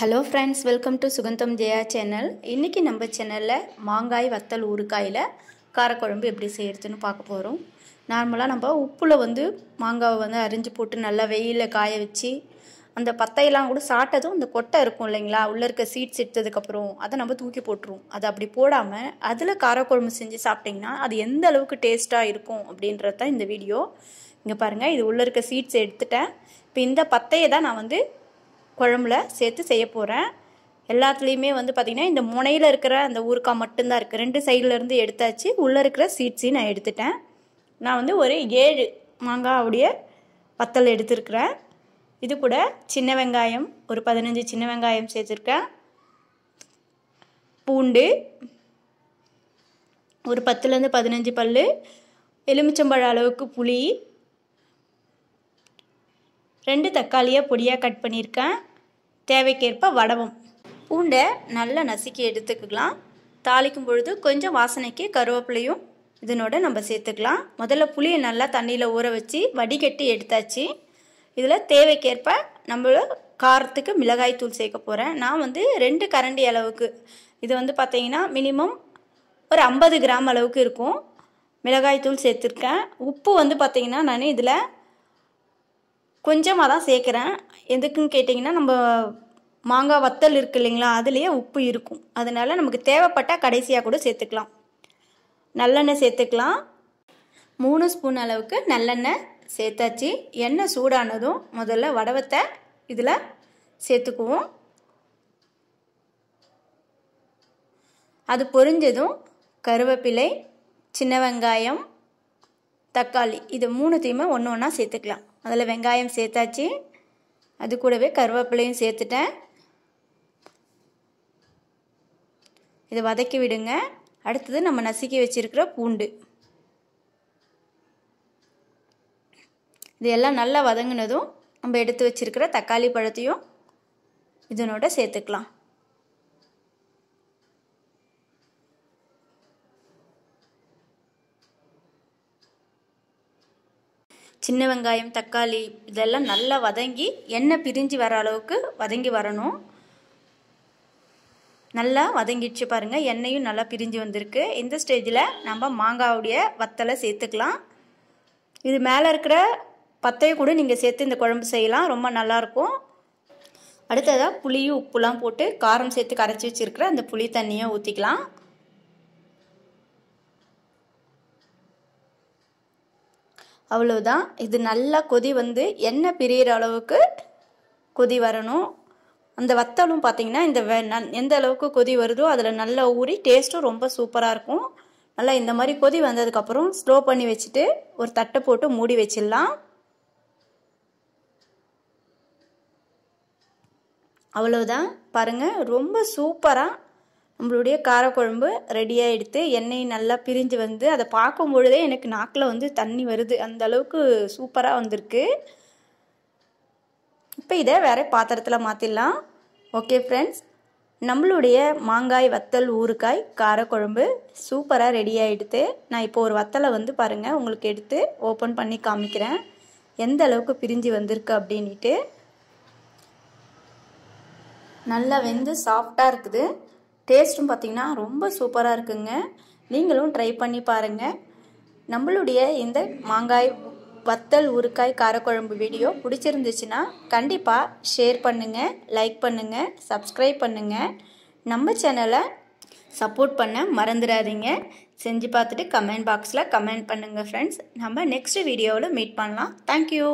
hello friends welcome to Sugantham Jaya channel இன்றைக்கி நம்ம சேனலில் மாங்காய் வத்தல் ஊறுக்காயில் காரக்குழம்பு எப்படி செய்கிறதுன்னு பார்க்க போகிறோம் நார்மலாக நம்ம உப்பில் வந்து மாங்காவை வந்து அரிஞ்சு போட்டு நல்லா வெயிலில் காய வச்சு அந்த பத்தையெல்லாம் கூட சாட்டதும் அந்த கொட்டை இருக்கும் இல்லைங்களா உள்ளே இருக்க சீட்ஸ் எடுத்ததுக்கப்புறம் அதை நம்ம தூக்கி போட்டுருவோம் அதை அப்படி போடாமல் அதில் காரக்குழம்பு செஞ்சு சாப்பிட்டிங்கன்னா அது எந்த அளவுக்கு டேஸ்ட்டாக இருக்கும் அப்படின்றது தான் இந்த வீடியோ இங்கே பாருங்கள் இது உள்ளே இருக்க சீட்ஸ் எடுத்துட்டேன் இப்போ இந்த பத்தையை தான் நான் வந்து குழம்புல சேர்த்து செய்ய போகிறேன் எல்லாத்துலேயுமே வந்து பார்த்திங்கன்னா இந்த முனையில் இருக்கிற அந்த ஊறுக்காய் மட்டும்தான் இருக்குது ரெண்டு சைட்லேருந்து எடுத்தாச்சு உள்ளே இருக்கிற சீட்ஸையும் நான் எடுத்துட்டேன் நான் வந்து ஒரு ஏழு அப்படிய வத்தல் எடுத்துருக்குறேன் இது கூட சின்ன வெங்காயம் ஒரு பதினஞ்சு சின்ன வெங்காயம் சேர்த்துருக்கேன் பூண்டு ஒரு பத்துலேருந்து பதினஞ்சு பல் எலுமிச்சம்பழ அளவுக்கு புளி ரெண்டு தக்காளியாக பொடியாக கட் பண்ணியிருக்கேன் தேவைக்கேற்ப வடவும் பூண்டை நல்லா நசுக்கி எடுத்துக்கலாம் தாளிக்கும் பொழுது கொஞ்சம் வாசனைக்கு கருவேப்பிலையும் இதனோட நம்ம சேர்த்துக்கலாம் முதல்ல புளியை நல்லா தண்ணியில் ஊற வச்சு வடிகட்டி எடுத்தாச்சு இதில் தேவைக்கேற்ப நம்மள காரத்துக்கு மிளகாய் தூள் சேர்க்க போகிறேன் நான் வந்து ரெண்டு கரண்டி அளவுக்கு இது வந்து பார்த்திங்கன்னா மினிமம் ஒரு ஐம்பது கிராம் அளவுக்கு இருக்கும் மிளகாய் தூள் சேர்த்துருக்கேன் உப்பு வந்து பார்த்திங்கன்னா நான் இதில் கொஞ்சமாக தான் சேர்க்குறேன் எதுக்குன்னு கேட்டிங்கன்னா நம்ம மாங்காய் வத்தல் இருக்கு இல்லைங்களா அதுலேயே உப்பு இருக்கும் அதனால் நமக்கு தேவைப்பட்டால் கடைசியாக கூட சேர்த்துக்கலாம் நல்லெண்ணெய் சேர்த்துக்கலாம் மூணு ஸ்பூன் அளவுக்கு நல்லெண்ணெய் சேர்த்தாச்சு எண்ணெய் சூடானதும் முதல்ல வடவத்தை இதில் சேர்த்துக்குவோம் அது பொரிஞ்சதும் கருவேப்பிலை சின்ன வெங்காயம் தக்காளி இது மூணுத்தையுமே ஒன்று ஒன்றா சேர்த்துக்கலாம் அதில் வெங்காயம் சேர்த்தாச்சு அது கூடவே கருவேப்பிலையும் சேர்த்துட்டேன் இதை வதக்கி விடுங்க அடுத்தது நம்ம நசுக்கி வச்சுருக்கிற பூண்டு இது எல்லாம் நல்லா வதங்கினதும் நம்ம எடுத்து வச்சுருக்கிற தக்காளி பழத்தையும் இதனோட சேர்த்துக்கலாம் சின்ன வெங்காயம் தக்காளி இதெல்லாம் நல்லா வதங்கி எண்ணெய் பிரிஞ்சு வர அளவுக்கு வதங்கி வரணும் நல்லா வதங்கிடுச்சு பாருங்கள் எண்ணெயும் நல்லா பிரிஞ்சு வந்திருக்கு இந்த ஸ்டேஜில் நம்ம மாங்காவுடைய வத்தலை சேர்த்துக்கலாம் இது மேலே இருக்கிற பத்தையும் கூட நீங்கள் சேர்த்து இந்த குழம்பு செய்யலாம் ரொம்ப நல்லாயிருக்கும் அடுத்ததாக புளியும் உப்புலாம் போட்டு காரம் சேர்த்து கரைச்சி வச்சுருக்கிற அந்த புளி தண்ணியை ஊற்றிக்கலாம் அவ்வளோதான் இது நல்லா கொதி வந்து எண்ணெய் பிரியிற அளவுக்கு கொதி வரணும் அந்த வத்தலும் பார்த்தீங்கன்னா இந்த எந்த அளவுக்கு கொதி வருதோ அதில் நல்லா ஊறி டேஸ்ட்டும் ரொம்ப சூப்பராக இருக்கும் நல்லா இந்த மாதிரி கொதி வந்ததுக்கப்புறம் ஸ்லோ பண்ணி வச்சுட்டு ஒரு தட்டை போட்டு மூடி வச்சிடலாம் அவ்வளோதான் பாருங்கள் ரொம்ப சூப்பராக நம்மளுடைய காரக்குழம்பு ரெடியாக எடுத்து எண்ணெய் நல்லா பிரிஞ்சு வந்து அதை பார்க்கும் பொழுதே எனக்கு நாக்கில் வந்து தண்ணி வருது அந்த அளவுக்கு சூப்பராக வந்திருக்கு இப்போ இதை வேறு பாத்திரத்தில் மாற்றிடலாம் ஓகே ஃப்ரெண்ட்ஸ் நம்மளுடைய மாங்காய் வத்தல் ஊறுக்காய் காரக்குழம்பு சூப்பராக ரெடி ஆகிடுது நான் இப்போ ஒரு வத்தலை வந்து பாருங்கள் உங்களுக்கு எடுத்து ஓப்பன் பண்ணி காமிக்கிறேன் எந்த அளவுக்கு பிரிஞ்சு வந்திருக்கு அப்படின்ட்டு நல்லா வெந்து சாஃப்டாக இருக்குது டேஸ்ட்டும் பார்த்திங்கன்னா ரொம்ப சூப்பராக இருக்குங்க நீங்களும் ட்ரை பண்ணி பாருங்கள் நம்மளுடைய இந்த மாங்காய் வத்தல் ஊறுக்காய் காரக்குழம்பு வீடியோ பிடிச்சிருந்துச்சுன்னா கண்டிப்பாக ஷேர் பண்ணுங்கள் லைக் பண்ணுங்கள் சப்ஸ்கிரைப் பண்ணுங்கள் நம்ம சேனலை சப்போர்ட் பண்ண மறந்துடாதீங்க செஞ்சு பார்த்துட்டு கமெண்ட் பாக்ஸில் கமெண்ட் பண்ணுங்கள் ஃப்ரெண்ட்ஸ் நம்ம நெக்ஸ்ட் வீடியோவில் மீட் பண்ணலாம் தேங்க்யூ